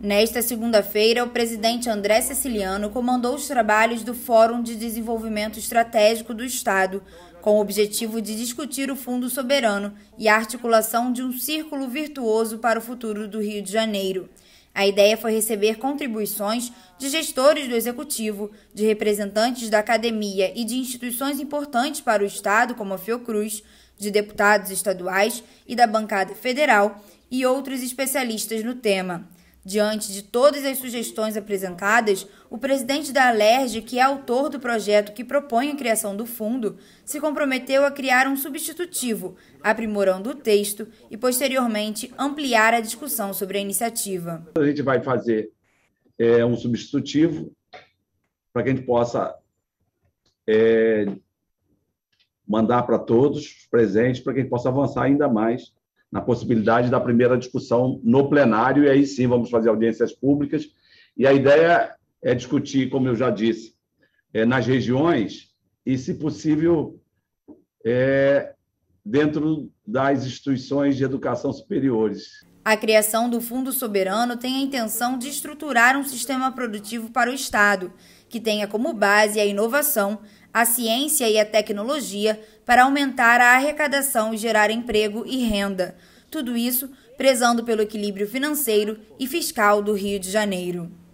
Nesta segunda-feira, o presidente André Ceciliano comandou os trabalhos do Fórum de Desenvolvimento Estratégico do Estado, com o objetivo de discutir o Fundo Soberano e a articulação de um círculo virtuoso para o futuro do Rio de Janeiro. A ideia foi receber contribuições de gestores do executivo, de representantes da academia e de instituições importantes para o Estado, como a Fiocruz, de deputados estaduais e da bancada federal e outros especialistas no tema. Diante de todas as sugestões apresentadas, o presidente da Alerj, que é autor do projeto que propõe a criação do fundo, se comprometeu a criar um substitutivo, aprimorando o texto e, posteriormente, ampliar a discussão sobre a iniciativa. A gente vai fazer é, um substitutivo para que a gente possa é, mandar para todos os presentes, para que a gente possa avançar ainda mais na possibilidade da primeira discussão no plenário, e aí sim vamos fazer audiências públicas. E a ideia é discutir, como eu já disse, eh, nas regiões e, se possível, é, dentro das instituições de educação superiores. A criação do Fundo Soberano tem a intenção de estruturar um sistema produtivo para o Estado, que tenha como base a inovação, a ciência e a tecnologia para aumentar a arrecadação e gerar emprego e renda. Tudo isso prezando pelo equilíbrio financeiro e fiscal do Rio de Janeiro.